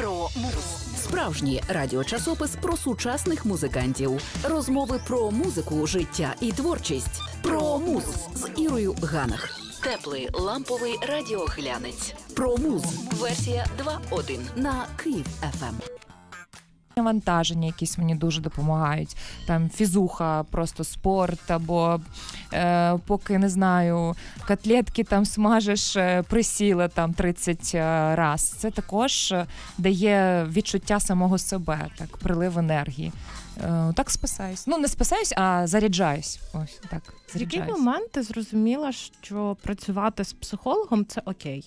про муз. Справжній радіочасопис про сучасних музикантів. Розмови про музику, життя і творчість. Про муз з Ірою Ганах. Теплий ламповий радіоглянець. Про муз. Версія 2.1 на Київ ФМ навантаження, якісь мені дуже допомагають. Там фізуха, просто спорт, або е, поки не знаю, котлетки там смажеш, е, присіла там 30 е, раз. Це також дає відчуття самого себе, так прилив енергії. Е, Так спасаюсь. Ну не спасаюсь, а заряджаюсь. Ось так. Заряджаюсь. В який момент ти зрозуміла, що працювати з психологом це окей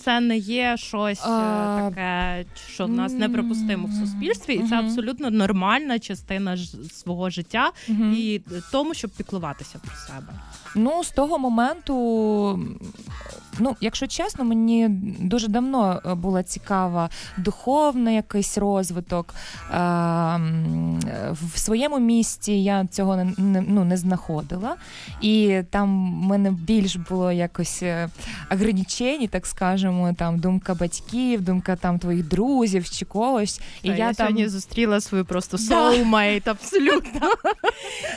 це не є щось е, а... таке, що в нас неприпустимо в суспільстві, і це абсолютно нормальна частина ж свого життя і тому, щоб піклуватися про себе. Ну з того моменту, ну якщо чесно, мені дуже давно е, була цікава духовна якийсь розвиток е, в своєму місті. Я цього не ну, не знаходила, і там в мене більш було якось ограничені, так скажемо можемо. Там думка батьків, думка там твоїх друзів чи когось. І я, я там... сьогодні зустріла свою просто соумейт, да. абсолютно.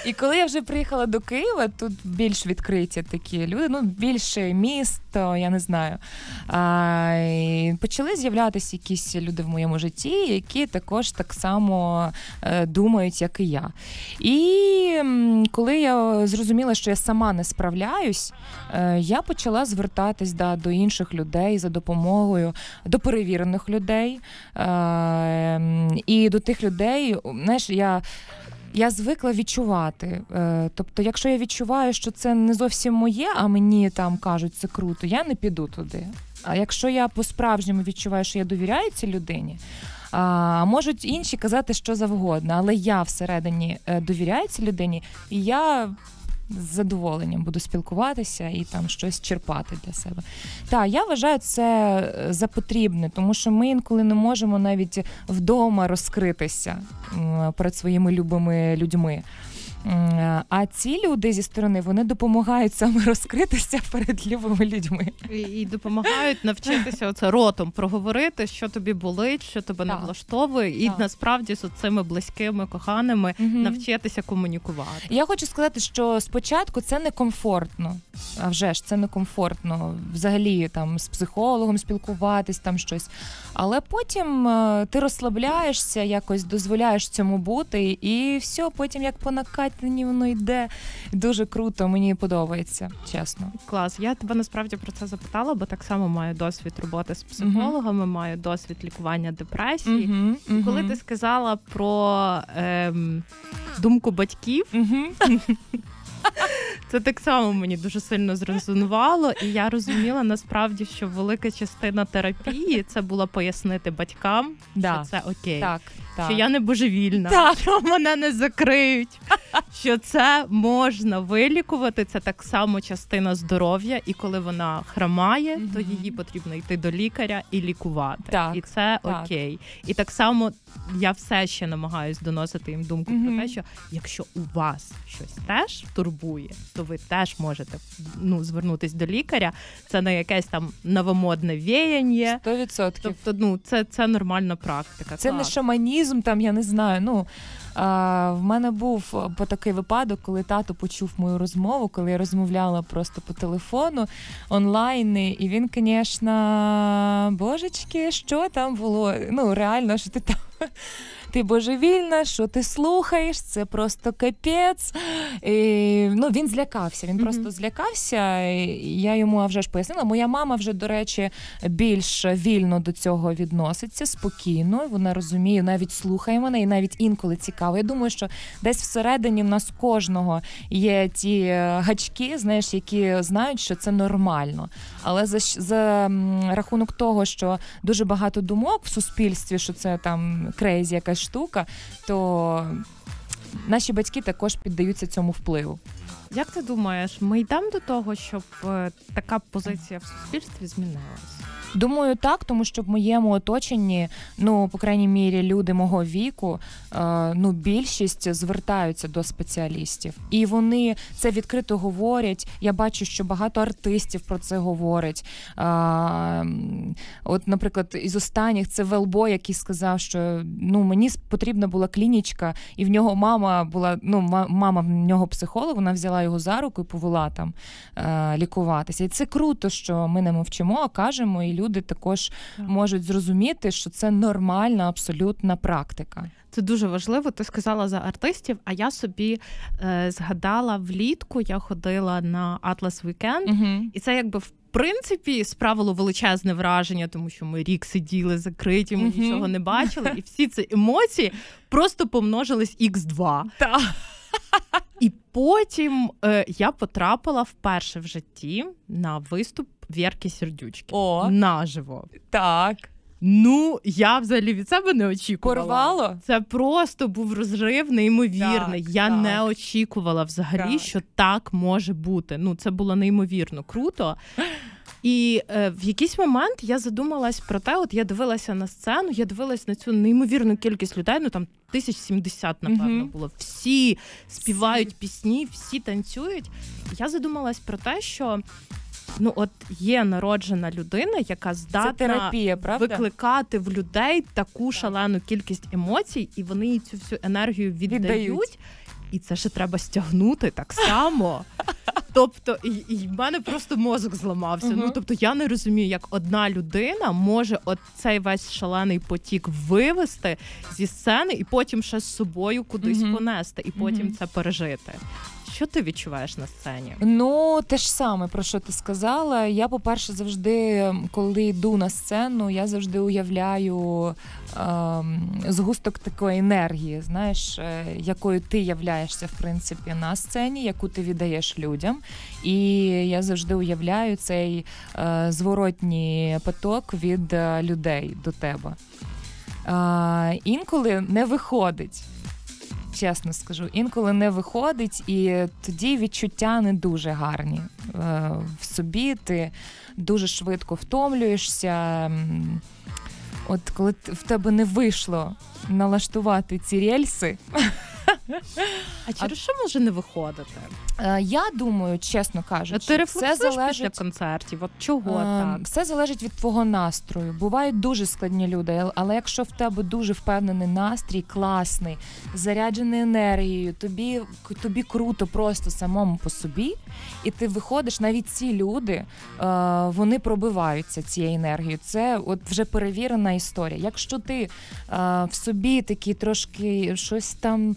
І коли я вже приїхала до Києва, тут більш відкриті такі люди, ну більше місто, я не знаю. А, і Почали з'являтися якісь люди в моєму житті, які також так само е, думають, як і я. І коли я зрозуміла, що я сама не справляюсь, е, я почала звертатись да, до інших людей за допомогою до перевірених людей е, і до тих людей, знаєш, я. Я звикла відчувати. Е, тобто, якщо я відчуваю, що це не зовсім моє, а мені там кажуть це круто, я не піду туди. А якщо я по-справжньому відчуваю, що я довіряю цій людині, а можуть інші казати що завгодно, але я всередині е, довіряю цій людині, і я з задоволенням буду спілкуватися і там щось черпати для себе. Та я вважаю це е, за потрібне, тому що ми інколи не можемо навіть вдома розкритися перед своїми любими людьми. Е, а ці люди зі сторони вони допомагають саме розкритися перед любими людьми і, і допомагають навчитися оце ротом проговорити, що тобі болить, що тебе так. не влаштовує, і так. насправді з цими близькими коханими угу. навчитися комунікувати. Я хочу сказати, що спочатку це не комфортно, А вже ж це не комфортно взагалі там з психологом спілкуватись, там щось. Але потім е, ти розслабляєшся, якось дозволяєш цьому бути, і все, потім як по платні воно йде. Дуже круто, мені подобається, чесно. Клас. Я тебе насправді про це запитала, бо так само маю досвід роботи з психологами, uh-huh. маю досвід лікування депресії. Uh-huh. Uh-huh. Коли ти сказала про ем, думку батьків. Це так само мені дуже сильно зрезонувало, і я розуміла насправді, що велика частина терапії це була пояснити батькам, да. що це окей, так, так. що я не божевільна, так. що мене не закриють, що це можна вилікувати. Це так само частина здоров'я, і коли вона хромає, mm-hmm. то її потрібно йти до лікаря і лікувати. Так, І це так. окей. І так само я все ще намагаюсь доносити їм думку mm-hmm. про те, що якщо у вас щось теж турбує, турбує, то ви теж можете ну, звернутися до лікаря. Це не якесь там новомодне віяння. 100%. Тобто, ну це це нормальна практика. Це так. не шаманізм, там я не знаю. Ну а, в мене був е, по такий випадок, коли тато почув мою розмову, коли я розмовляла просто по телефону онлайн, і він, звісно, божечки, що там було? Ну реально, що ти там ти божевільна, що ти слухаєш, це просто капець. І, Ну він злякався. Він просто злякався. я йому вже ж пояснила. Моя мама вже, до речі, більш вільно до цього відноситься спокійно. Вона розуміє, навіть слухає мене, і навіть інколи цікаво. Я думаю, що десь всередині в нас кожного є ті е, гачки, знаєш, які знають, що це нормально. Але за за рахунок того, що дуже багато думок в суспільстві, що це там крейзі, якась штука, то наші батьки також піддаються цьому впливу. Як ти думаєш, ми йдемо до того, щоб е, така позиція в суспільстві змінилась? Думаю, так, тому що в моєму оточенні, ну по крайній мірі, люди мого віку, е, ну більшість звертаються до спеціалістів, і вони це відкрито говорять. Я бачу, що багато артистів про це говорять. От, наприклад, із останніх це Велбо, який сказав, що ну мені потрібна була клінічка, і в нього мама була. Ну, мама в нього психолог, вона взяла його за руку і повела там е, лікуватися. І це круто, що ми не мовчимо, а кажемо, і люди також можуть зрозуміти, що це нормальна абсолютна практика. Це дуже важливо. Ти сказала за артистів. А я собі е, згадала влітку, я ходила на Атлас Вікенд, і це якби в. принципі, справило величезне враження, тому що ми рік сиділи закриті, ми mm-hmm. нічого не бачили, і всі ці емоції просто помножились х 2 Так. І потім е, я потрапила вперше в житті на виступ вірки Сердючки О. наживо. Так. Ну, я взагалі від себе не очікувала. Порвало? Це просто був розрив неймовірний. Так, я так. не очікувала взагалі, так. що так може бути. Ну, це було неймовірно круто. І е, в якийсь момент я задумалась про те, от я дивилася на сцену, я дивилась на цю неймовірну кількість людей, ну там тисяч сімдесят, напевно, mm було. Всі співають пісні, всі танцюють. Я задумалась про те, що. Ну, от є народжена людина, яка здатна терапія, викликати в людей таку шалену кількість емоцій, і вони цю всю енергію віддають. віддають і це ще треба стягнути так само. Тобто, і, в мене просто мозок зламався. Uh-huh. Ну тобто, я не розумію, як одна людина може от цей весь шалений потік вивести зі сцени і потім ще з собою кудись uh-huh. понести, і потім uh-huh. це пережити. Що ти відчуваєш на сцені? Ну те ж саме про що ти сказала. Я, по-перше, завжди, коли йду на сцену, я завжди уявляю ем, згусток такої енергії, знаєш, е, якою ти являєшся в принципі на сцені, яку ти віддаєш людям. І я завжди уявляю цей е, зворотній поток від е, людей до тебе. Е, інколи не виходить чесно скажу. Інколи не виходить, і тоді відчуття не дуже гарні е, в собі. Ти дуже швидко втомлюєшся. От коли в тебе не вийшло налаштувати ці рельси. А через що може не виходити? Е, я думаю, чесно кажучи, ти все залежить після концертів. От чого е, так? все залежить від твого настрою. Бувають дуже складні люди, але якщо в тебе дуже впевнений настрій, класний, заряджений енергією, тобі тобі круто, просто самому по собі, і ти виходиш, навіть ці люди е, вони пробиваються цією енергією. Це от вже перевірена історія. Якщо ти е, в собі такий трошки щось там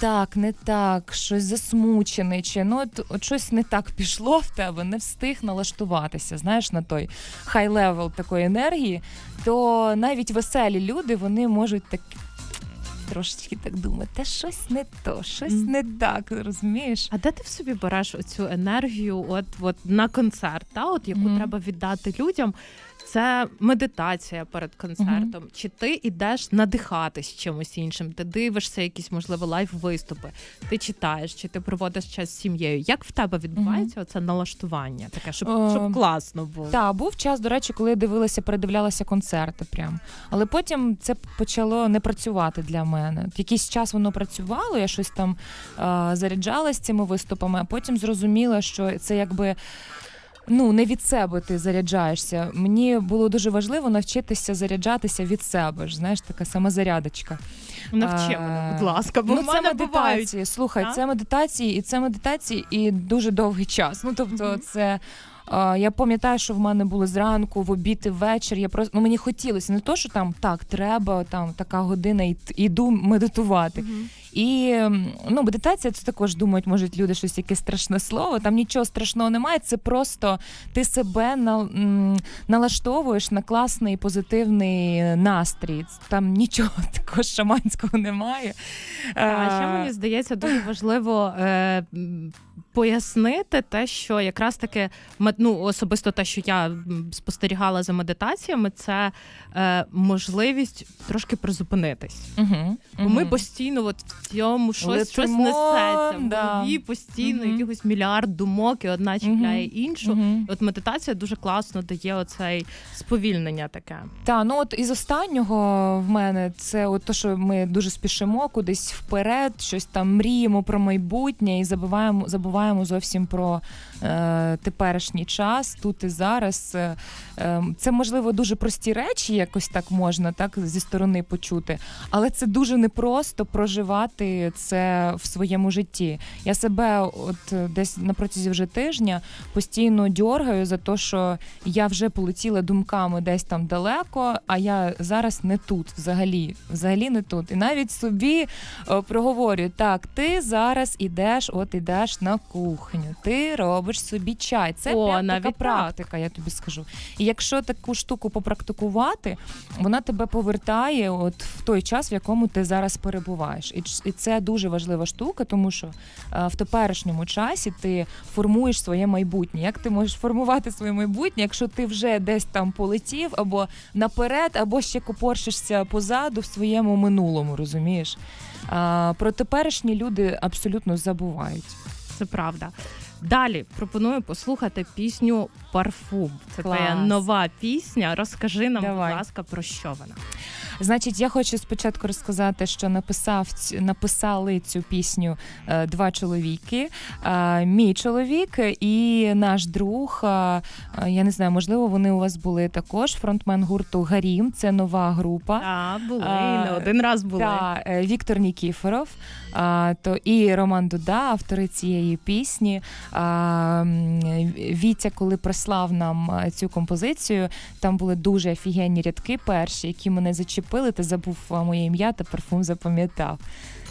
так, не так, щось засмучений чи ну от, от щось не так пішло в тебе, не встиг налаштуватися, знаєш, на той хай левел такої енергії, то навіть веселі люди вони можуть так. Трошечки так думати, та щось не то, щось mm. не так, розумієш? А де ти в собі береш оцю енергію, от от на концерт, та от яку mm. треба віддати людям? це медитація перед концертом, uh чи ти йдеш надихатись чимось іншим? Ти дивишся, якісь можливо лайв-виступи, ти читаєш, чи ти проводиш час з сім'єю? Як в тебе відбувається uh-huh. оце налаштування? Таке, щоб uh щоб класно було? Так, був час, до речі, коли я дивилася, передивлялася концерти. Прям але потім це почало не працювати для мене. Якийсь час воно працювало, я щось там е, заряджалася цими виступами, а потім зрозуміла, що це якби ну не від себе ти заряджаєшся. Мені було дуже важливо навчитися заряджатися від себе. ж, Знаєш, така самозарядочка. Навчи мене, будь ласка, бо ну, в мене це медитації. Бувають. Слухай, а? це медитації, і це медитації, і дуже довгий час. Ну тобто, mm-hmm. це. Я пам'ятаю, що в мене було зранку, в обід і ввечері. Я просто ну мені хотілося не то, що там так треба, там така година, і іду медитувати. Mm-hmm. І ну, медитація це також думають, можуть люди щось якесь страшне слово. Там нічого страшного немає. Це просто ти себе на, м, налаштовуєш на класний позитивний настрій. Там нічого такого шаманського немає. А ще мені здається дуже важливо е, пояснити те, що якраз таки ну, особисто те, що я спостерігала за медитаціями, це е, можливість трошки призупинитись. Угу, Бо ми постійно от в цьому щось Летимо, щось несеться в голові, постійно угу. якихось мільярд думок, і одна чіпляє угу. іншу. От медитація дуже класно дає оцей сповільнення таке. Та ну от із останнього в мене це от то, що ми дуже спішимо кудись вперед, щось там мріємо про майбутнє і забуваємо забуваємо зовсім про Е, теперішній час, тут і зараз. Е, ем, це можливо дуже прості речі, якось так можна так зі сторони почути, але це дуже непросто проживати це в своєму житті. Я себе, от е, десь на протязі вже тижня, постійно дергаю за те, що я вже полетіла думками десь там далеко, а я зараз не тут взагалі. Взагалі не тут. І навіть собі проговорю: так, ти зараз ідеш, от ідеш на кухню, ти робиш робиш собі чай. Це О, прям така практика, я тобі скажу. І якщо таку штуку попрактикувати, вона тебе повертає от в той час, в якому ти зараз перебуваєш. І це дуже важлива штука, тому що е, в теперішньому часі ти формуєш своє майбутнє. Як ти можеш формувати своє майбутнє, якщо ти вже десь там полетів, або наперед, або ще копоршишся позаду в своєму минулому, розумієш? А, Про теперішні люди абсолютно забувають. Це правда. Далі пропоную послухати пісню Парфум. Це Клас. твоя нова пісня. Розкажи нам, Давай. будь ласка, про що вона? Значить, я хочу спочатку розказати, що написав написали цю пісню е, два чоловіки. Е, мій чоловік і наш друг. Е, я не знаю, можливо, вони у вас були також. Фронтмен гурту Гарім. Це нова група. А були а, не один раз були. Та, Віктор Нікіфоров. А, то і Роман Дуда, автори цієї пісні. А, Вітя, коли прислав нам цю композицію, там були дуже офігенні рядки перші, які мене зачепили. Ти забув моє ім'я та парфум запам'ятав.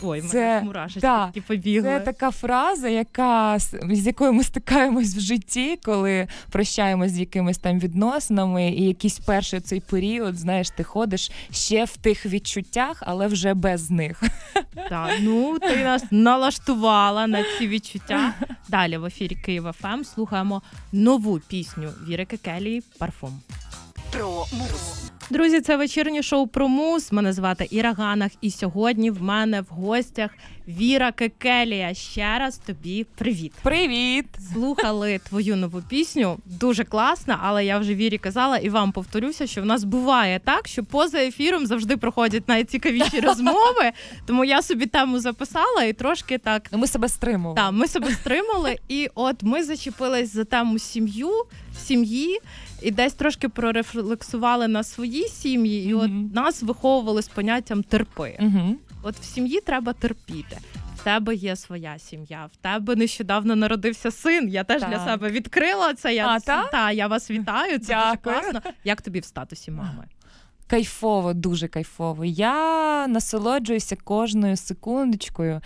Ой, це, мурашечки да, побігли. Це така фраза, яка з якою ми стикаємось в житті, коли прощаємось з якимись там відносинами, і якийсь перший цей період, знаєш, ти ходиш ще в тих відчуттях, але вже без них. Так, ну ти нас налаштувала на ці відчуття. Далі в ефірі Києва ФМ ем слухаємо нову пісню Віри Кекелії Парфум про муз. Друзі, це вечірнє шоу про мус. Мене звати Іра Ганах, і сьогодні в мене в гостях Віра Кекелія. Ще раз тобі привіт. Привіт! Слухали твою нову пісню. Дуже класна, але я вже вірі казала і вам повторюся, що в нас буває так, що поза ефіром завжди проходять найцікавіші розмови. Тому я собі тему записала і трошки так. Ну, ми себе стримували. Так, Ми себе стримали, і от ми зачепились за тему сім'ю сім'ї і десь трошки прорефлексували на свої сім'ї, і от нас виховували з поняттям терпи. mm От в сім'ї треба терпіти. В тебе є своя сім'я, в тебе нещодавно народився син. Я теж так. для себе відкрила це. Я а, та? та я вас вітаю. Це дуже класно. Як тобі в статусі мами? Кайфово, дуже кайфово. Я насолоджуюся кожною секундочкою.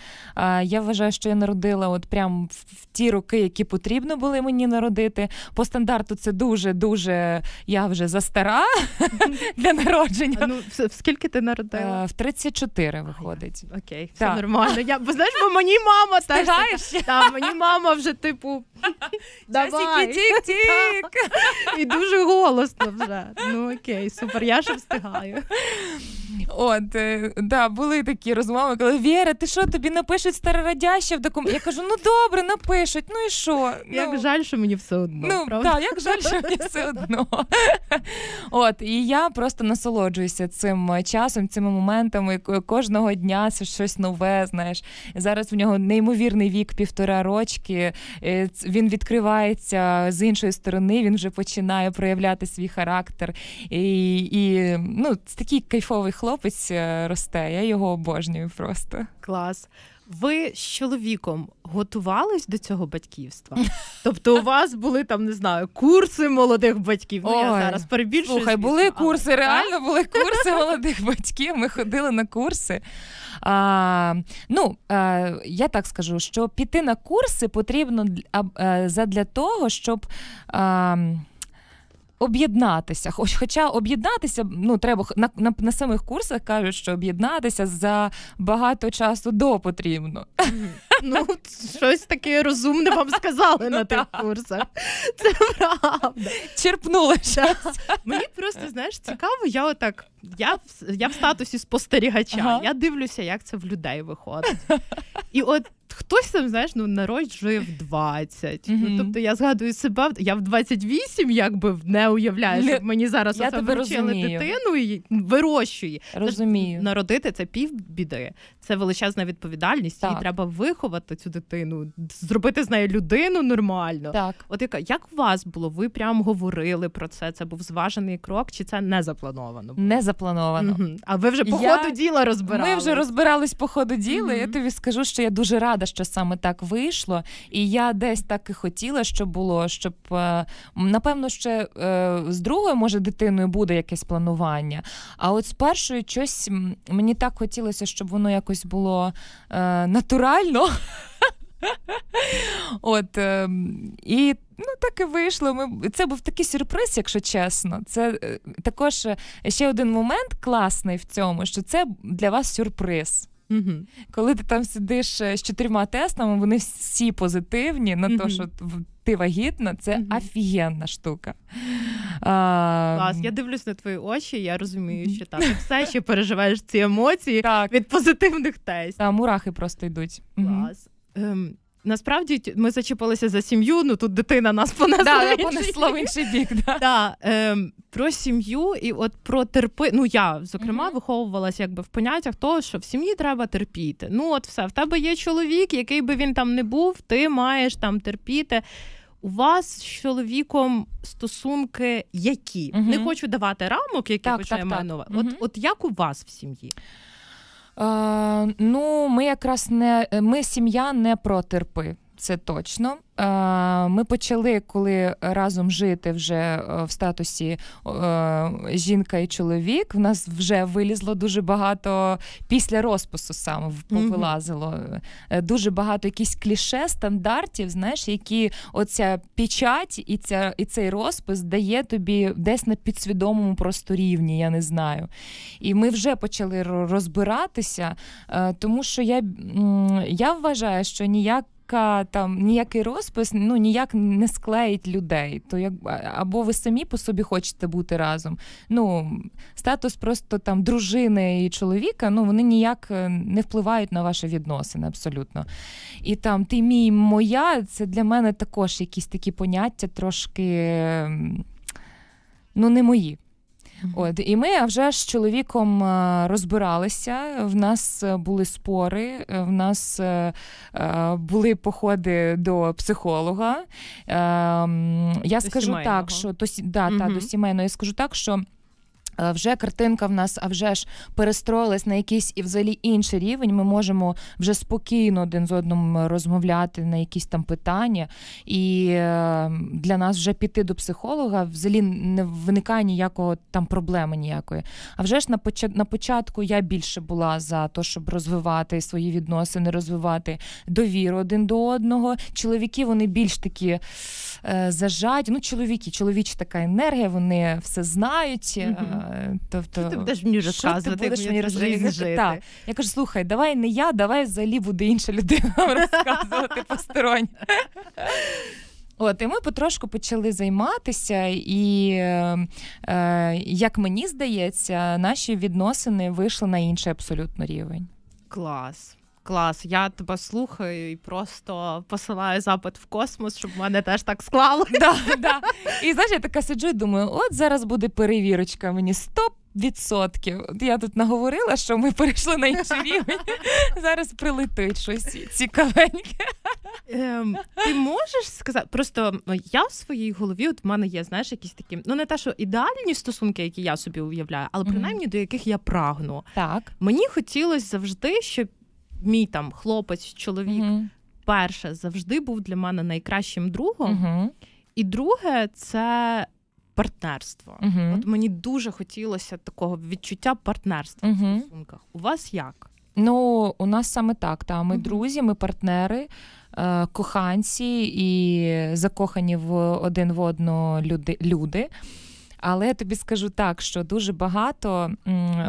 Я вважаю, що я народила от прям в ті роки, які потрібно були мені народити. По стандарту це дуже-дуже я вже застара для народження. Ну, Скільки ти народила? В 34 виходить. Окей, все нормально. Я, Бо знаєш, бо мені мама теж така. Мені мама вже, типу, давай. тік тік І дуже голосно вже. Ну окей, супер. Я ще du har jo. От е, да, були такі розмови, коли Віра, ти що тобі напишуть старорадяще в документ? Я кажу, ну добре, напишуть, ну і що? Ну, як ну, жаль, що мені все одно. Ну так, як жаль, що мені все одно. От і я просто насолоджуюся цим часом, цими моментами. Кожного дня це щось нове. Знаєш, зараз в нього неймовірний вік, півтора рочки. Е, він відкривається з іншої сторони. Він вже починає проявляти свій характер. І, і ну, такий кайфовий хлоп хлопець е, росте, я його обожнюю просто. Клас. Ви з чоловіком готувались до цього батьківства? Тобто у вас були там, не знаю, курси молодих батьків. Ну, Ой, я зараз перебільшую. Слухай, були курси, реально були курси молодих батьків. Ми ходили на курси. А, Ну, а, е, я так скажу, що піти на курси потрібно е, задля того, щоб. А, ем, об'єднатися. Хоч, хоча об'єднатися, ну треба на, на, на самих курсах кажуть, що об'єднатися за багато часу до потрібно. Ну, щось таке розумне вам сказали ну, на тих курсах. Це правда. Черпнули щось. Мені просто знаєш цікаво, я отак. Я в я в статусі спостерігача. Ага. Я дивлюся, як це в людей виходить. І от Хтось там, знаєш, ну народжує в 20. Mm-hmm. Ну, Тобто я згадую себе, я в 28 якби не уявляю, щоб мені зараз оце вручили дитину і вирощує. Розумію. Тож, народити це півбіди, це величезна відповідальність, так. їй треба виховати цю дитину, зробити з нею людину нормально. Так. От яка як у вас було? Ви прям говорили про це? Це був зважений крок, чи це не заплановано? Було? Не заплановано. Mm-hmm. А ви вже по я... ходу діла розбирали? Ми вже розбирались по ходу діла. Mm-hmm. Я тобі скажу, що я дуже рада рада, що саме так вийшло. І я десь так і хотіла, щоб було, щоб е, напевно ще е, з другою, може, дитиною буде якесь планування. А от з першою щось мені так хотілося, щоб воно якось було е, натурально. От і ну так і вийшло. Ми це був такий сюрприз, якщо чесно. Це також ще один момент класний в цьому, що це для вас сюрприз. Угу. Коли ти там сидиш е, з чотирма тестами, вони всі позитивні на те, що ти вагітна, це mm офігенна штука. А... Клас, я дивлюсь на твої очі, я розумію, що там все ще переживаєш ці емоції так. від позитивних тестів. Та мурахи просто йдуть. Клас. Ем, Насправді ми зачепилися за сім'ю, ну тут дитина нас понесла да, понесла в інший бік. Да. да ем, Про сім'ю і от про терпи. Ну я зокрема mm-hmm. виховувалася якби в поняттях того, що в сім'ї треба терпіти. Ну от все, в тебе є чоловік, який би він там не був, ти маєш там терпіти. У вас з чоловіком стосунки які? Mm-hmm. Не хочу давати рамок, які так, почнемо. Так, так. От, От як у вас в сім'ї? Е, ну, ми якраз не ми сім'я не про терпи це точно. Е, ми почали, коли разом жити вже е, в статусі е, жінка і чоловік. В нас вже вилізло дуже багато після розпису саме повилазило. Дуже багато якісь кліше стандартів, знаєш, які оця печать і ця і цей розпис дає тобі десь на підсвідомому просто рівні, я не знаю. І ми вже почали розбиратися, тому що я, я вважаю, що ніяк ніяка там ніякий розпис ну ніяк не склеїть людей. То як або ви самі по собі хочете бути разом. Ну статус просто там дружини і чоловіка, ну вони ніяк е, не впливають на ваші відносини абсолютно. І там ти мій моя, це для мене також якісь такі поняття трошки ем, ну не мої. От і ми вже з чоловіком е, розбиралися. В нас е, були спори, е, в нас були походи до психолога. Ем, я до скажу сімейного. так, що до, да, угу. та, до сімейного, я скажу так, що. Е, вже картинка в нас, а вже ж перестроїлась на якийсь і взагалі інший рівень. Ми можемо вже спокійно один з одним розмовляти на якісь там питання. І е, для нас вже піти до психолога взагалі не виникає ніякого там проблеми ніякої. А вже ж на початку я більше була за те, щоб розвивати свої відносини, розвивати довіру один до одного. Чоловіки вони більш такі. Е, зажаті. Ну, чоловіки, чоловіча така енергія, вони все знають. mm Тобто, що ти будеш мені розказувати? Ти будеш мені розказувати? Так. Я кажу, слухай, давай не я, давай взагалі буде інша людина розказувати посторонь. От, і ми потрошку почали займатися, і е, як мені здається, наші відносини вийшли на інший абсолютно рівень. Клас клас. Я тебе слухаю і просто посилаю запит в космос, щоб в мене теж так склало. Да, да. І знаєш, я така сиджу і думаю, от зараз буде перевірочка мені стоп. Відсотків я тут наговорила, що ми перейшли на інший рівень. Зараз прилетить щось цікавеньке. Ем, Ти можеш сказати, просто я в своїй голові от в мене є знаєш, якісь такі, ну не те, що ідеальні стосунки, які я собі уявляю, але принаймні mm-hmm. до яких я прагну. Так мені хотілося завжди, щоб мій там хлопець, чоловік, mm перше завжди був для мене найкращим другом. mm І друге, це партнерство. От мені дуже хотілося такого відчуття партнерства в стосунках. У вас як? Ну, у нас саме так. Та ми друзі, ми партнери. Е, коханці і закохані в один в одного люди. Але я тобі скажу так, що дуже багато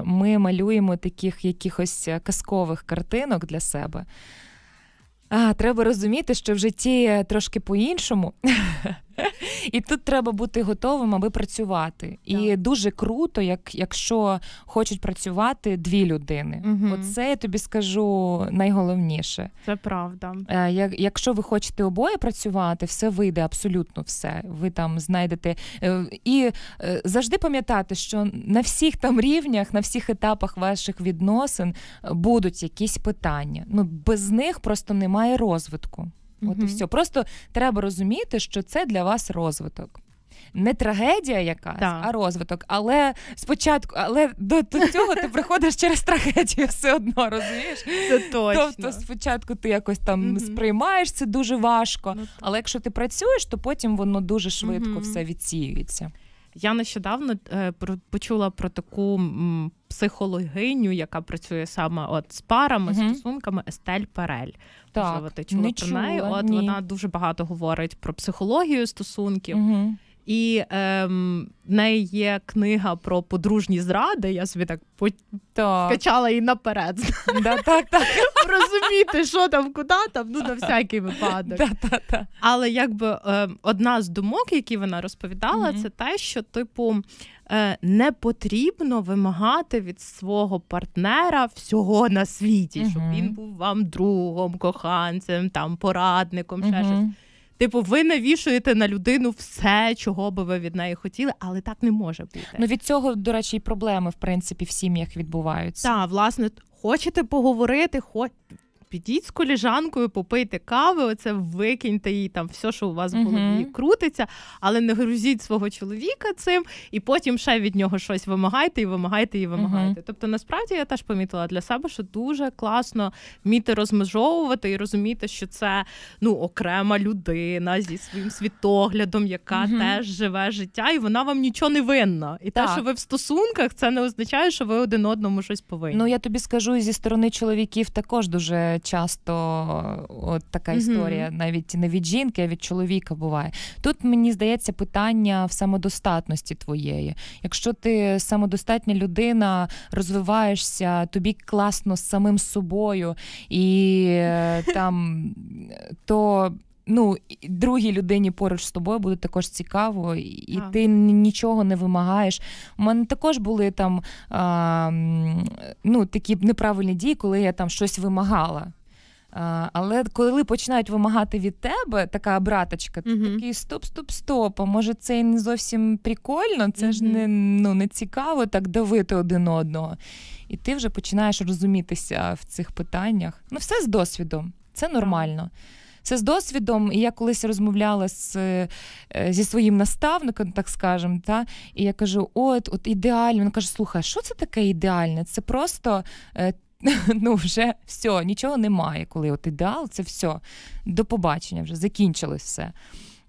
ми малюємо таких якихось казкових картинок для себе. А, Треба розуміти, що в житті трошки по-іншому. І тут треба бути готовим, аби працювати. Так. І дуже круто, як якщо хочуть працювати дві людини. Угу. Оце я тобі скажу найголовніше. Це правда. Е, як, Якщо ви хочете обоє працювати, все вийде абсолютно все. Ви там знайдете е, і е, завжди пам'ятати, що на всіх там рівнях, на всіх етапах ваших відносин будуть якісь питання. Ну без них просто немає розвитку. От угу. і все. Просто треба розуміти, що це для вас розвиток. Не трагедія якась, да. а розвиток. Але спочатку, але до, до цього ти приходиш через трагедію все одно, розумієш? Це точно. Тобто спочатку ти якось там mm-hmm. сприймаєш це дуже важко, ну, але якщо ти працюєш, то потім воно дуже швидко mm-hmm. все відсіюється. Я нещодавно е, почула про таку психологиню, яка працює саме от з парами, угу. стосунками Естель Перель. Так, Можливо, ти чула не про неї? от ні. вона дуже багато говорить про психологію стосунків. Угу. І ем, в неї є книга про подружні зради. Я собі так по... так. скачала її наперед. Да, так, так. Розуміти, що там, куди там, ну на всякий випадок. Да, да, да. Але якби ем, одна з думок, які вона розповідала, mm це те, що типу е, не потрібно вимагати від свого партнера всього на світі, mm щоб він був вам другом, коханцем, там порадником, ще щось. Типу, ви навішуєте на людину все, чого би ви від неї хотіли, але так не може бути. Ну від цього, до речі, і проблеми в принципі в сім'ях відбуваються. Так, власне, хочете поговорити, хоч підіть з коліжанкою, попийте кави, оце викиньте її, там все, що у вас в голові крутиться, але не грузіть свого чоловіка цим, і потім ще від нього щось вимагайте і вимагайте і вимагайте. Тобто, насправді я теж помітила для себе, що дуже класно вміти розмежовувати і розуміти, що це ну окрема людина зі своїм світоглядом, яка теж живе життя, і вона вам нічого не винна. І те, що ви в стосунках, це не означає, що ви один одному щось повинні. Ну я тобі скажу зі сторони чоловіків також дуже часто от така історія, mm-hmm. навіть не від жінки, а від чоловіка буває. Тут мені здається питання в самодостатності твоєї. Якщо ти самодостатня людина, розвиваєшся, тобі класно з самим собою і е, там то ну, другій людині поруч з тобою буде також цікаво, і а. ти нічого не вимагаєш. У мене також були там а, ну, такі неправильні дії, коли я там щось вимагала. А, але коли починають вимагати від тебе така браточка, ти uh такий стоп, стоп, стоп. А може це не зовсім прикольно, це uh ж не ну не цікаво так давити один одного. І ти вже починаєш розумітися в цих питаннях. Ну, все з досвідом, це нормально. uh це з досвідом. І я колись розмовляла з, е, зі своїм наставником, так скажемо, та і я кажу: от, от ідеально. Він каже, слухай, що це таке ідеальне? Це просто. Е, ну, вже все, нічого немає, коли от ідеал, це все. До побачення, вже закінчилось все.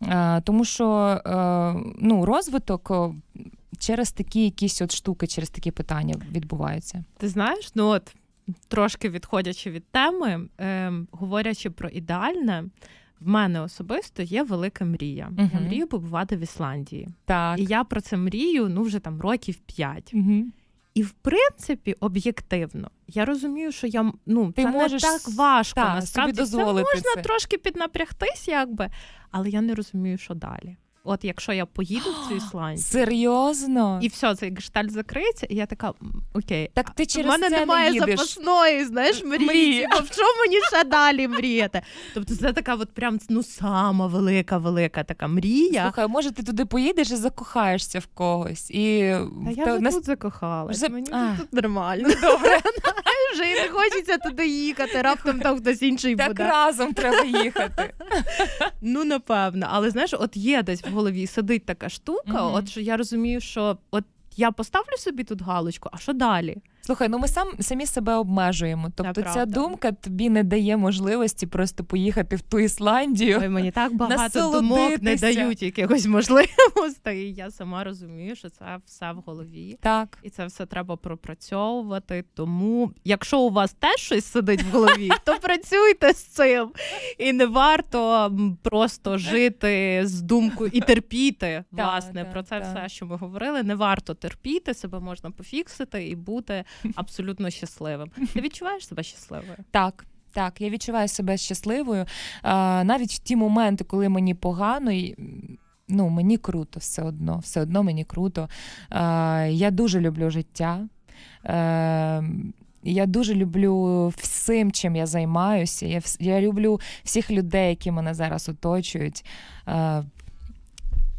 А, е, тому що а, ну, розвиток через такі якісь от штуки, через такі питання відбувається. Ти знаєш, ну от трошки відходячи від теми, е, говорячи про ідеальне. В мене особисто є велика мрія. uh Я мрію побувати в Ісландії. Так. І я про це мрію ну вже там років п'ять. uh І в принципі, об'єктивно, я розумію, що я ну Ти це можеш... не так важко та, насправді собі дозволити це можна це. трошки піднапрягтись, якби, але я не розумію, що далі от якщо я поїду в цю Ісландію, серйозно, і все, цей гештальт закриється, і я така окей, так ти через мене це немає не їдеш. запасної, знаєш, мрії. А типу, в чому мені ще далі мріяти? Тобто це така, от прям ну сама велика, велика така мрія. Слухай, може ти туди поїдеш і закохаєшся в когось, і Та я вже тут закохалась. За... Мені а. тут нормально. Ну, добре, вже і не хочеться туди їхати. Раптом там хтось інший буде. Так разом треба їхати. Ну напевно, але знаєш, от є десь голові сидить така штука, mm-hmm. от що я розумію, що от я поставлю собі тут галочку, а що далі? Слухай, ну ми сам самі себе обмежуємо. Тобто, Направда. ця думка тобі не дає можливості просто поїхати в ту Ісландію. Ой, Мені так багато думок не дають якихось можливостей. І Я сама розумію, що це все в голові. Так і це все треба пропрацьовувати. Тому, якщо у вас теж щось сидить в голові, то працюйте з цим, і не варто просто жити з думкою і терпіти. Власне про це все, що ми говорили. Не варто терпіти себе, можна пофіксити і бути. абсолютно щасливим. Ти відчуваєш себе щасливою? Так. Так, я відчуваю себе щасливою. А, Навіть в ті моменти, коли мені погано, ну мені круто все одно, все одно мені круто. А, Я дуже люблю життя. А, е, я дуже люблю всім, чим я займаюся. Я я люблю всіх людей, які мене зараз оточують. Е,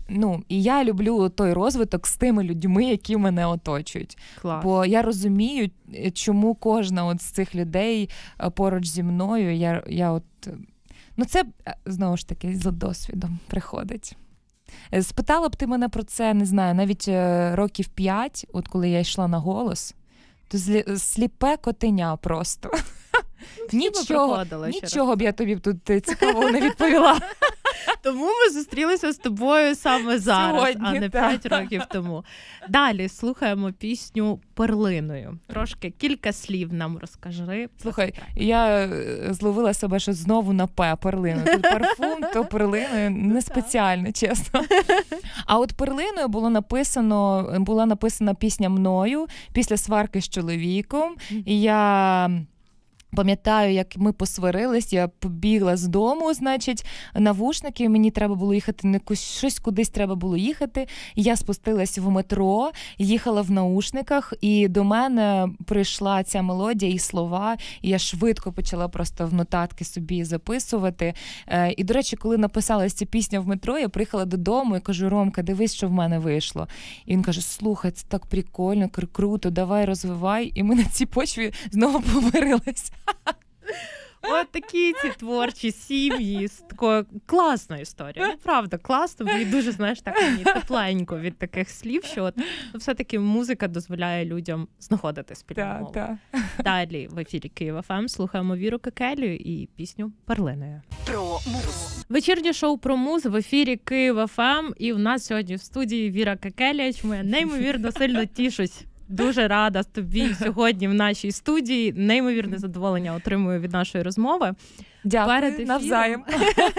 Ну і я люблю той розвиток з тими людьми, які мене оточують. Клас. Бо я розумію, е, чому кожна от з цих людей е, поруч зі мною. Я я от е, ну це знову ж таки за досвідом приходить. Спитала б ти мене про це, не знаю, навіть років п'ять, от коли я йшла на голос, то сліпе котеня просто. Ну, нічого, нічого б я тобі тут цікаво не відповіла. Тому ми зустрілися з тобою саме зараз, Сьогодні, а не п'ять років тому. Далі слухаємо пісню перлиною. Трошки кілька слів нам розкажи. Слухай, я е, зловила себе, що знову на П перлину. Тут парфум, то перлиною ну не спеціально, чесно. А от перлиною було написано, була написана пісня мною після сварки з чоловіком. І я Пам'ятаю, як ми посварились, я побігла з дому, значить, навушники. Мені треба було їхати не щось кудись треба було їхати. Я спустилась в метро, їхала в наушниках, і до мене прийшла ця мелодія і слова. і Я швидко почала просто в нотатки собі записувати. Е, і, до речі, коли написалася ця пісня в метро, я приїхала додому і кажу: Ромка, дивись, що в мене вийшло. І він каже: Слухай, це так прикольно, круто, давай розвивай. І ми на цій почві знову помирилися. От такі ці творчі сім'ї з такою класна історія. Ну, правда, класно. Мені дуже знаєш так мені тепленько від таких слів, що от ну, все-таки музика дозволяє людям знаходити спільну мову. Да. Далі в ефірі Києва ФМ ем слухаємо Віру Кекелю і пісню Перлиною. Про муз. Вечірнє шоу про муз в ефірі Києва ФМ. Ем. І в нас сьогодні в студії Віра Кекеліч. Моя неймовірно сильно тішусь дуже рада тобі сьогодні в нашій студії. Неймовірне задоволення отримую від нашої розмови. Дякую, Перед ефіром, навзаєм.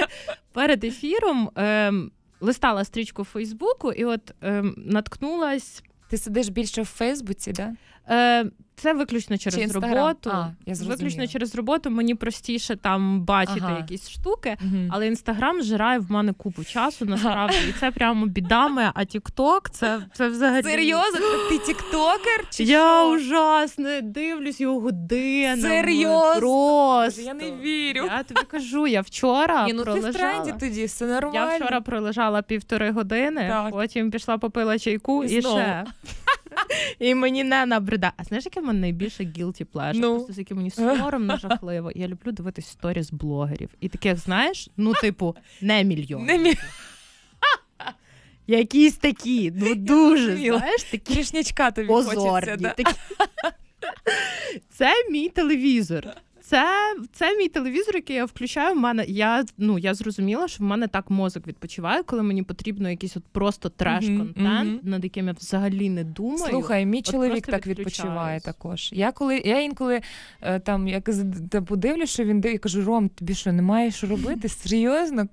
Перед ефіром ем, листала стрічку в Фейсбуку і от ем, наткнулась. Ти сидиш більше в Фейсбуці, да? Е, це виключно через Чи роботу. А, я виключно через роботу мені простіше там бачити ага. якісь штуки, угу. але інстаграм жирає в мене купу часу, насправді, ага. і це прямо бідами. А Тікток це це взагалі серйозно. Ти тіктокер? Чи я що? ужасно дивлюсь його години? Серйозно? Просто. Я не вірю. Я тобі кажу, я вчора Ні, ну пролежала. Ти в тренді тоді все нормально. Я вчора пролежала півтори години, так. потім пішла попила чайку і, і ще. І мені не набрида. А знаєш, яке в мене найбільше guilty pleasure? Ну. Просто з яким мені соромно жахливо. Я люблю дивитись сторіс блогерів. І таких, знаєш, ну, типу, не мільйон. Не мі... Якісь такі, ну дуже знаєш, такі Кішнячка тобі позорні. хочеться. Да? Такі. Це мій телевізор. Це це мій телевізор, який я включаю. В мене я ну я зрозуміла, що в мене так мозок відпочиває, коли мені потрібно якийсь от просто треш контент, угу, над яким я взагалі не думаю. Слухай, мій от чоловік так відпочиває також. Я коли я інколи е, там як подивлюсь, типу, що він я кажу, Ром, тобі що немає що робити? Серйозно?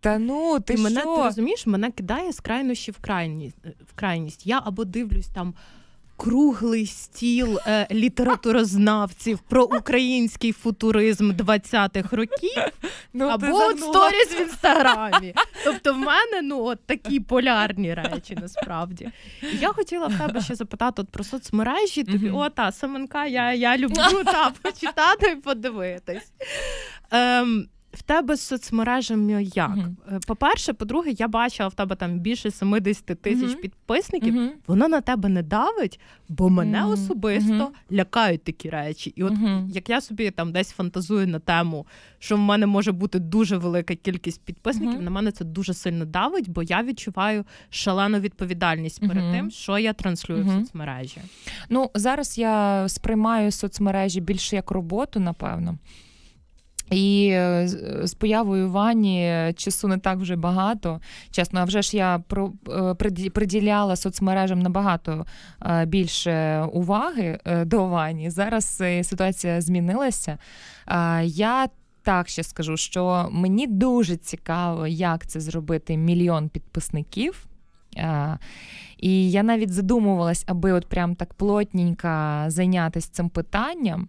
Та ну ти, ти мене що? ти розумієш, мене кидає з крайності в крайність в крайність. Я або дивлюсь там Круглий стіл е, літературознавців про український футуризм 20-х років ну, або от сторіс в інстаграмі. Тобто, в мене ну от такі полярні речі насправді. я хотіла в тебе ще запитати от про соцмережі. Тобі mm-hmm. о, та Семенка, я я люблю та почитати і подивитись. Ем, в тебе з соцмережами як? Mm-hmm. По-перше, по-друге, я бачила в тебе там більше 70 тисяч mm-hmm. підписників. Mm-hmm. Воно на тебе не давить, бо мене особисто лякають такі речі. І от як я собі там десь фантазую на тему, що в мене може бути дуже велика кількість підписників, на мене це дуже сильно давить, бо я відчуваю шалену відповідальність перед тим, що я транслюю в соцмережі. Ну зараз я сприймаю соцмережі більше як роботу, напевно. І е, з появою Вані часу не так вже багато. Чесно, а вже ж я про е, приділяла соцмережам набагато е, більше уваги до Вані. Зараз ситуація змінилася. Я так ще скажу, що мені дуже цікаво, як це зробити мільйон підписників. І я навіть задумувалась, аби от прям так плотненько зайнятися цим питанням.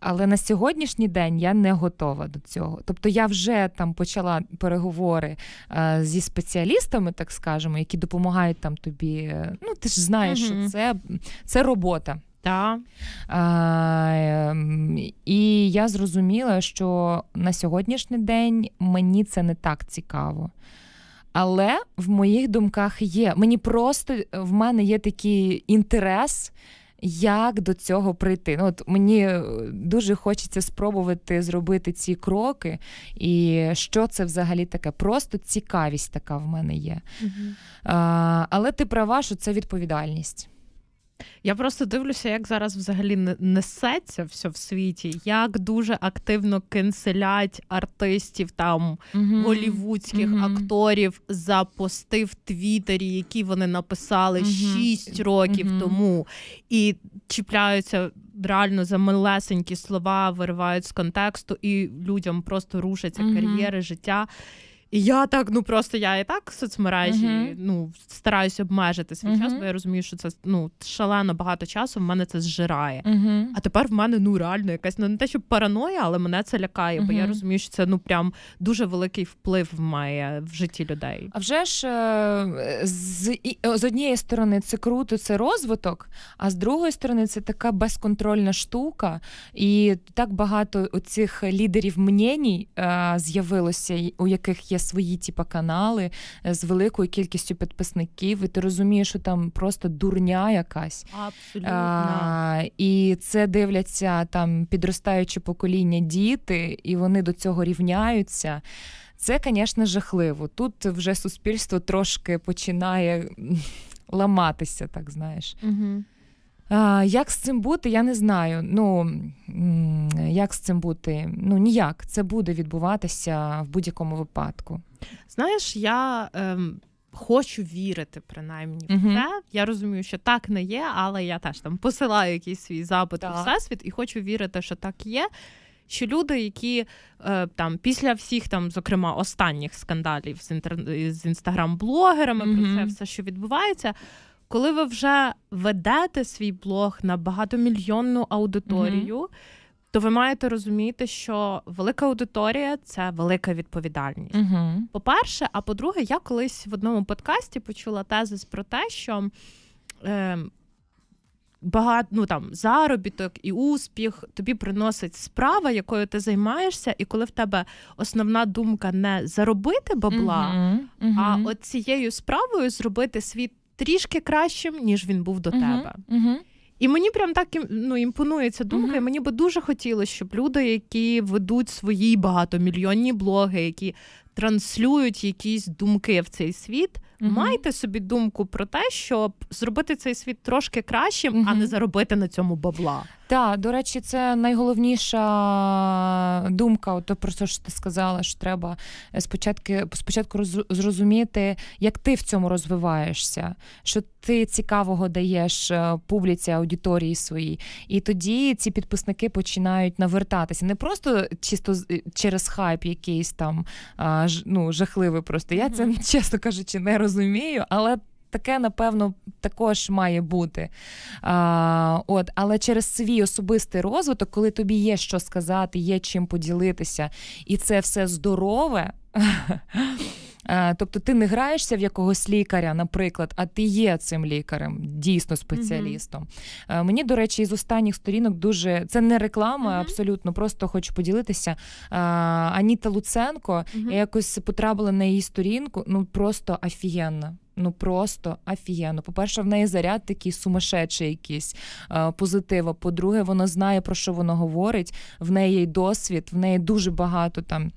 Але на сьогоднішній день я не готова до цього. Тобто я вже там почала переговори е, зі спеціалістами, так скажемо, які допомагають там тобі. Ну ти ж знаєш, угу. що це, це робота. Та. А, е, ем, І я зрозуміла, що на сьогоднішній день мені це не так цікаво. Але в моїх думках є. Мені просто в мене є такий інтерес як до цього прийти. Ну, от Мені е, дуже хочеться спробувати зробити ці кроки, і що це взагалі таке. Просто цікавість така в мене є. Угу. А, Але ти права, що це відповідальність. Я просто дивлюся, як зараз взагалі несеться все в світі, як дуже активно канцелять артистів там mm-hmm. голівудських mm-hmm. акторів за пости в Твіттері, які вони написали mm-hmm. 6 років тому, і чіпляються реально за милесенькі слова, виривають з контексту, і людям просто рушаться кар'єри, життя. І я так, ну просто я і так в соцмережі uh-huh. ну, стараюся обмежити свій uh-huh. час, бо я розумію, що це ну, шалено багато часу, в мене це зжирає. Uh-huh. А тепер в мене ну реально якась ну не те, що параноя, але мене це лякає, бо я розумію, що це ну прям дуже великий вплив має в житті людей. А вже ж е, з з однієї сторони це круто, це розвиток, а з другої сторони це така безконтрольна штука, і так багато цих лідерів мнєній е, з'явилося, у яких є свої типа канали е, з великою кількістю підписників, і ти розумієш, що там просто дурня якась. Абсолютно. А, І це дивляться там підростаючі покоління діти, і вони до цього рівняються. Це, звісно, жахливо. Тут вже суспільство трошки починає ламатися, так знаєш. Угу. Як з цим бути, я не знаю. Ну як з цим бути? Ну ніяк це буде відбуватися в будь-якому випадку. Знаєш, я ем, хочу вірити принаймні в uh це. Я розумію, що так не є, але я теж там посилаю якийсь свій запит у всесвіт і хочу вірити, що так є. Що люди, які е, там після всіх там, зокрема, останніх скандалів з інтер... з інстаграм-блогерами, mm про це все, що відбувається, коли ви вже ведете свій блог на багатомільйонну аудиторію, mm-hmm. то ви маєте розуміти, що велика аудиторія це велика відповідальність. Mm-hmm. По-перше, а по-друге, я колись в одному подкасті почула тезис про те, що. Е, ем, Багато ну там заробіток і успіх тобі приносить справа, якою ти займаєшся, і коли в тебе основна думка не заробити бабла, uh-huh, uh-huh. а от цією справою зробити світ трішки кращим, ніж він був до тебе. І мені прям так ну, імпонує ця думка, uh-huh. і мені би дуже хотілося, щоб люди, які ведуть свої багатомільйонні блоги, які транслюють якісь думки в цей світ, mm Майте собі думку про те, щоб зробити цей світ трошки кращим, mm а не заробити на цьому бабла. Так, до речі, це найголовніша думка. Ото про те, що ти сказала, що треба е, спочатку спочатку зрозуміти, як ти в цьому розвиваєшся, що ти цікавого даєш е, публіці аудиторії своїй. І тоді ці підписники починають навертатися. Не просто чисто е, через хайп якийсь там ну, жахливий. Просто я це чесно кажучи, не розумію розумію, але. Таке, напевно, також має бути. А, от, Але через свій особистий розвиток, коли тобі є що сказати, є чим поділитися, і це все здорове. Е, тобто ти не граєшся в якогось лікаря, наприклад, а ти є цим лікарем, дійсно спеціалістом. mm Мені, до речі, із останніх сторінок дуже це не реклама, mm абсолютно. Просто хочу поділитися. Е, Аніта Луценко mm я якось потрапила на її сторінку. Ну просто офігенна. Ну просто офігенно. По-перше, в неї заряд такий сумасшедший, якийсь позитива. По-друге, вона знає про що вона говорить. В неї є досвід, в неї дуже багато там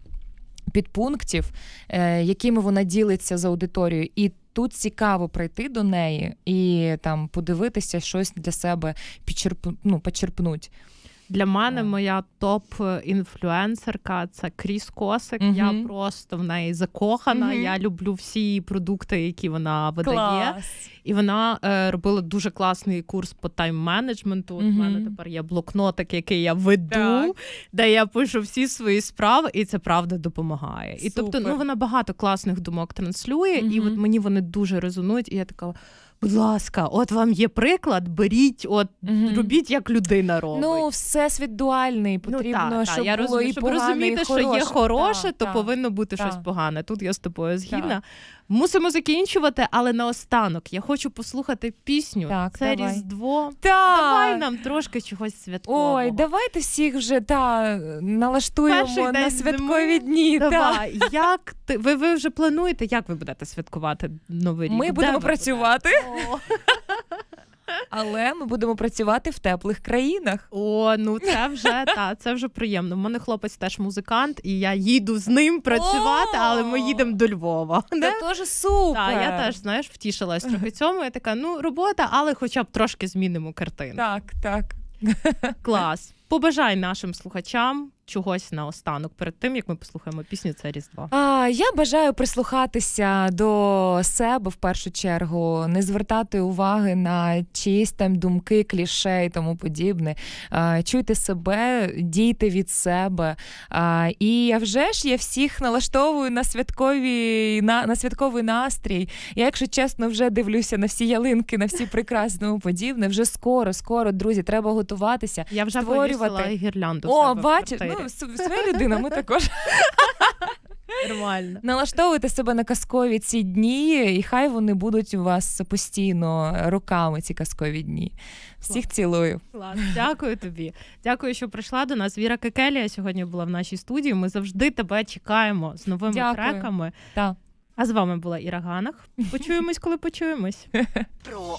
підпунктів, е, якими вона ділиться з аудиторією, і тут цікаво прийти до неї і там подивитися щось для себе, підчерп... ну, почерпнуть. Для мене моя топ-інфлюенсерка е, це Кріс Косик. Угу. Я просто в неї закохана. Угу. Я люблю всі продукти, які вона видає. Клас. І вона е, робила дуже класний курс по тайм-менеджменту. У мене тепер є блокнотик, який я веду, так. де я пишу всі свої справи, і це правда допомагає. І тобто, ну вона багато класних думок транслює, і от мені вони дуже резонують. І я така. Будь ласка, от вам є приклад, беріть, от mm робіть, як людина робить. Ну, всесвіт дуальний, ну, потрібно, ну, та, щоб я було і погане, розуміти, і що є хороше, та, то та, повинно бути щось погане. Тут я з тобою згідна. Мусимо закінчувати, але наостанок я хочу послухати пісню. Так, Це давай. Різдво. Так. Давай нам трошки чогось святкового. Ой, давайте всіх вже та налаштуємо Перший на святкові зими. дні. Давай. Та. Як ти ви, ви вже плануєте, як ви будете святкувати новий рік? Ми будемо працювати. Будете? Але ми будемо працювати в теплих країнах. О, ну це вже та це вже приємно. У мене хлопець теж музикант, і я їду з ним працювати, але ми їдемо до Львова. Це теж супер. Так, Я теж знаєш втішилась трохи цьому. Я така, ну робота, але хоча б трошки змінимо картину. Так, так. Клас. Побажай нашим слухачам чогось наостанок перед тим, як ми послухаємо пісню це Різдво? А, Я бажаю прислухатися до себе в першу чергу, не звертати уваги на чиїсь там думки, кліше і тому подібне. А, Чуйте себе, дійте від себе. А, І я вже ж я всіх налаштовую на святкові на, на святковий настрій. Я, якщо чесно, вже дивлюся на всі ялинки, на всі прекрасні тому подібне. Вже скоро, скоро, друзі, треба готуватися. Я вже створювати гірлянду. О, бачиш, Ну, двері. Ну, своя людина, ми також. Нормально. Налаштовуйте себе на казкові ці дні, і хай вони будуть у вас постійно руками. ці казкові дні. Всіх Клас. цілую. Клас, дякую тобі. Дякую, що прийшла до нас. Віра Кекелія сьогодні була в нашій студії. Ми завжди тебе чекаємо з новими дякую. треками. Так. А з вами була Іра Ганах. Почуємось, коли почуємось. Про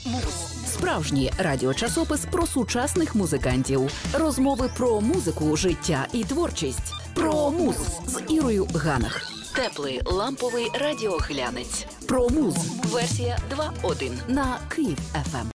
справжній радіочасопис про сучасних музикантів, розмови про музику, життя і творчість. Про муз з Ірою Ганах. Теплий ламповий радіоглянець. Про муз. Версія 2.1 на Київ ФМ.